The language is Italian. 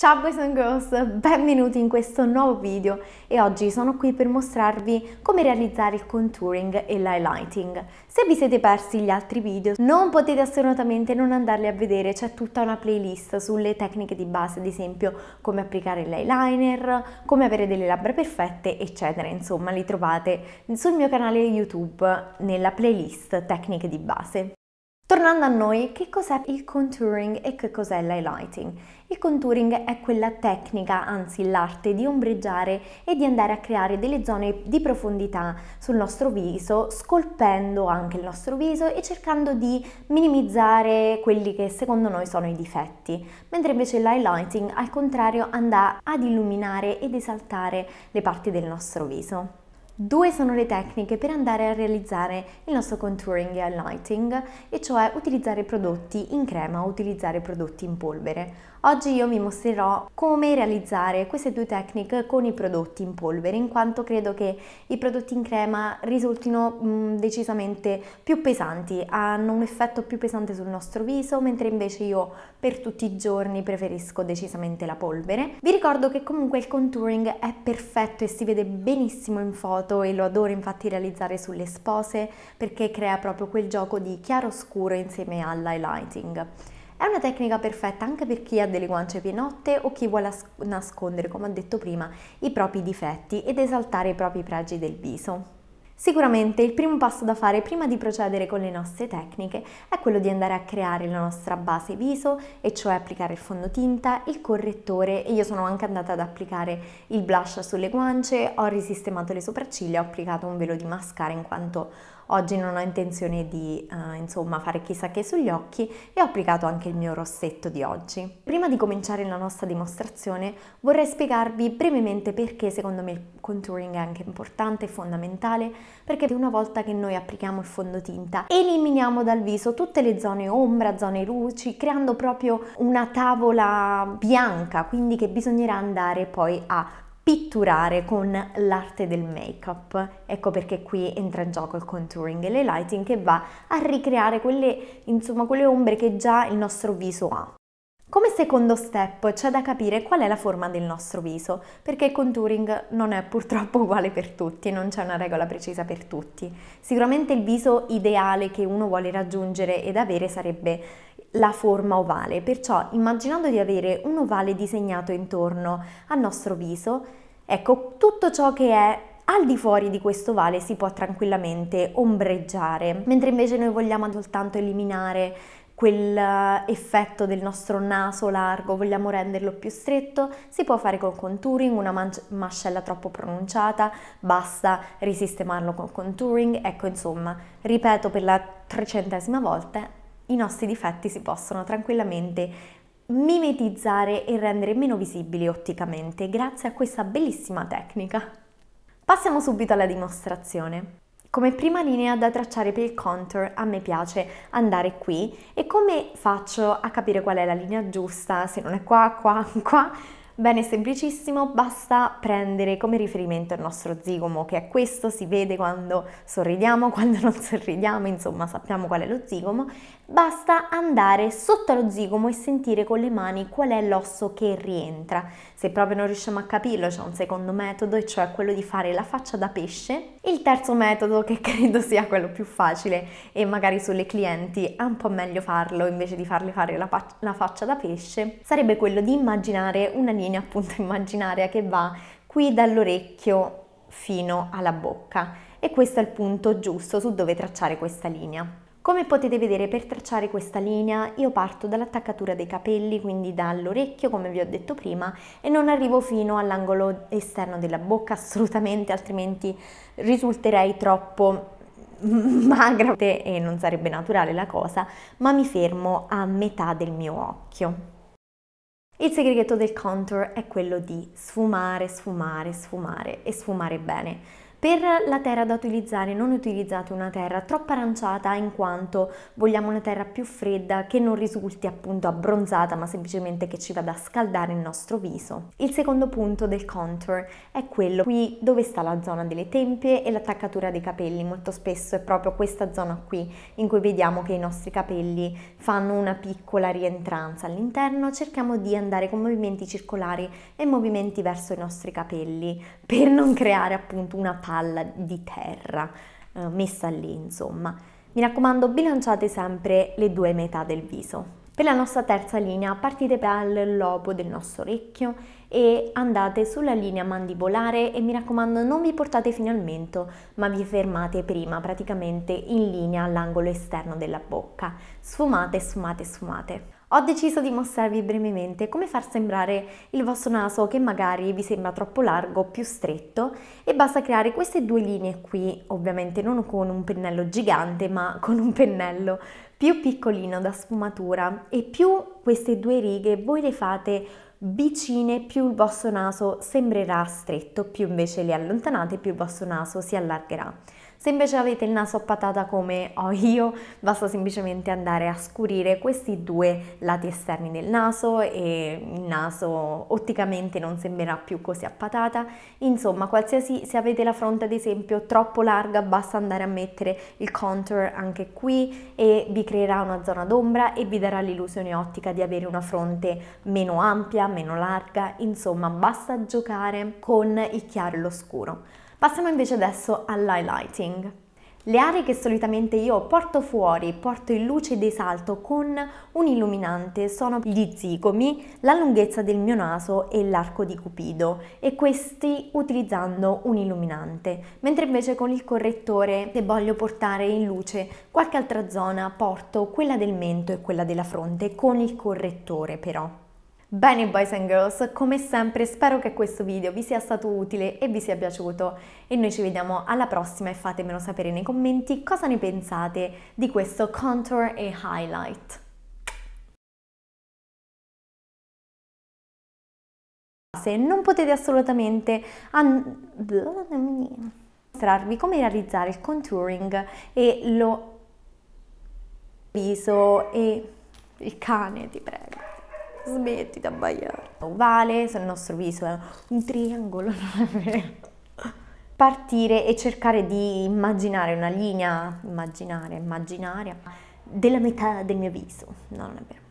Ciao boys and girls, benvenuti in questo nuovo video e oggi sono qui per mostrarvi come realizzare il contouring e l'highlighting. Se vi siete persi gli altri video non potete assolutamente non andarli a vedere, c'è tutta una playlist sulle tecniche di base, ad esempio come applicare l'eyeliner, come avere delle labbra perfette eccetera, insomma li trovate sul mio canale YouTube nella playlist tecniche di base. Tornando a noi, che cos'è il contouring e che cos'è l'highlighting? Il contouring è quella tecnica, anzi l'arte di ombreggiare e di andare a creare delle zone di profondità sul nostro viso, scolpendo anche il nostro viso e cercando di minimizzare quelli che secondo noi sono i difetti, mentre invece l'highlighting al contrario andrà ad illuminare ed esaltare le parti del nostro viso. Due sono le tecniche per andare a realizzare il nostro contouring e lighting, e cioè utilizzare prodotti in crema o utilizzare prodotti in polvere. Oggi io vi mostrerò come realizzare queste due tecniche con i prodotti in polvere, in quanto credo che i prodotti in crema risultino mh, mm, decisamente più pesanti, hanno un effetto più pesante sul nostro viso, mentre invece io per tutti i giorni preferisco decisamente la polvere. Vi ricordo che comunque il contouring è perfetto e si vede benissimo in foto molto e lo adoro infatti realizzare sulle spose perché crea proprio quel gioco di chiaroscuro insieme all'highlighting. È una tecnica perfetta anche per chi ha delle guance pienotte o chi vuole nascondere, come ho detto prima, i propri difetti ed esaltare i propri pregi del viso. Sicuramente il primo passo da fare prima di procedere con le nostre tecniche è quello di andare a creare la nostra base viso e cioè applicare il fondotinta, il correttore e io sono anche andata ad applicare il blush sulle guance, ho risistemato le sopracciglia, ho applicato un velo di mascara in quanto Oggi non ho intenzione di eh, insomma fare chissà che sugli occhi e ho applicato anche il mio rossetto di oggi. Prima di cominciare la nostra dimostrazione vorrei spiegarvi brevemente perché secondo me il contouring è anche importante e fondamentale perché una volta che noi applichiamo il fondotinta eliminiamo dal viso tutte le zone ombra, zone luci creando proprio una tavola bianca quindi che bisognerà andare poi a pitturare con l'arte del make-up. Ecco perché qui entra in gioco il contouring e l'highlighting che va a ricreare quelle, insomma, quelle ombre che già il nostro viso ha. Come secondo step c'è da capire qual è la forma del nostro viso, perché il contouring non è purtroppo uguale per tutti, non c'è una regola precisa per tutti. Sicuramente il viso ideale che uno vuole raggiungere ed avere sarebbe la forma ovale, perciò immaginando di avere un ovale disegnato intorno al nostro viso, ecco, tutto ciò che è al di fuori di questo ovale si può tranquillamente ombreggiare, mentre invece noi vogliamo soltanto eliminare quell'effetto eh, del nostro naso largo, vogliamo renderlo più stretto, si può fare con contouring, una mascella troppo pronunciata, basta risistemarlo con contouring, ecco insomma, ripeto per la trecentesima volta, i nostri difetti si possono tranquillamente mimetizzare e rendere meno visibili otticamente grazie a questa bellissima tecnica. Passiamo subito alla dimostrazione. Come prima linea da tracciare per il contour a me piace andare qui e come faccio a capire qual è la linea giusta, se non è qua, qua, qua? Bene, semplicissimo, basta prendere come riferimento il nostro zigomo, che è questo, si vede quando sorridiamo, quando non sorridiamo, insomma sappiamo qual è lo zigomo Basta andare sotto lo zigomo e sentire con le mani qual è l'osso che rientra. Se proprio non riusciamo a capirlo c'è un secondo metodo e cioè quello di fare la faccia da pesce. Il terzo metodo che credo sia quello più facile e magari sulle clienti è un po' meglio farlo invece di farle fare la, la faccia da pesce sarebbe quello di immaginare una linea appunto immaginaria che va qui dall'orecchio fino alla bocca e questo è il punto giusto su dove tracciare questa linea. Come potete vedere per tracciare questa linea io parto dall'attaccatura dei capelli, quindi dall'orecchio come vi ho detto prima e non arrivo fino all'angolo esterno della bocca assolutamente altrimenti risulterei troppo magra e non sarebbe naturale la cosa, ma mi fermo a metà del mio occhio. Il segreto del contour è quello di sfumare, sfumare, sfumare e sfumare bene. Per la terra da utilizzare non utilizzate una terra troppo aranciata in quanto vogliamo una terra più fredda che non risulti appunto abbronzata ma semplicemente che ci vada a scaldare il nostro viso. Il secondo punto del contour è quello qui dove sta la zona delle tempie e l'attaccatura dei capelli. Molto spesso è proprio questa zona qui in cui vediamo che i nostri capelli fanno una piccola rientranza all'interno. Cerchiamo di andare con movimenti circolari e movimenti verso i nostri capelli per non creare appunto una palla di terra eh, messa lì, insomma. Mi raccomando, bilanciate sempre le due metà del viso. Per la nostra terza linea partite dal lobo del nostro orecchio e andate sulla linea mandibolare e mi raccomando non vi portate fino al mento ma vi fermate prima praticamente in linea all'angolo esterno della bocca. Sfumate, sfumate, sfumate. Ho deciso di mostrarvi brevemente come far sembrare il vostro naso che magari vi sembra troppo largo più stretto e basta creare queste due linee qui, ovviamente non con un pennello gigante ma con un pennello più piccolino da sfumatura e più queste due righe voi le fate vicine più il vostro naso sembrerà stretto, più invece le allontanate più il vostro naso si allargherà. Se invece avete il naso a patata come ho io, basta semplicemente andare a scurire questi due lati esterni del naso e il naso otticamente non sembrerà più così a patata. Insomma, qualsiasi, se avete la fronte ad esempio troppo larga, basta andare a mettere il contour anche qui e vi creerà una zona d'ombra e vi darà l'illusione ottica di avere una fronte meno ampia, meno larga, insomma basta giocare con il chiaro e lo scuro. Passiamo invece adesso all'highlighting. Le aree che solitamente io porto fuori, porto in luce ed esalto con un illuminante sono gli zigomi, la lunghezza del mio naso e l'arco di cupido e questi utilizzando un illuminante, mentre invece con il correttore se voglio portare in luce qualche altra zona porto quella del mento e quella della fronte con il correttore però. Bene boys and girls, come sempre spero che questo video vi sia stato utile e vi sia piaciuto e noi ci vediamo alla prossima e fatemelo sapere nei commenti cosa ne pensate di questo contour e highlight. Se non potete assolutamente mostrarvi come realizzare il contouring e lo viso e il cane ti prego. Smetti di abbaiare. Ovale, sul nostro viso è un triangolo, non è vero partire e cercare di immaginare una linea immaginare, immaginaria della metà del mio viso. No, non è vero.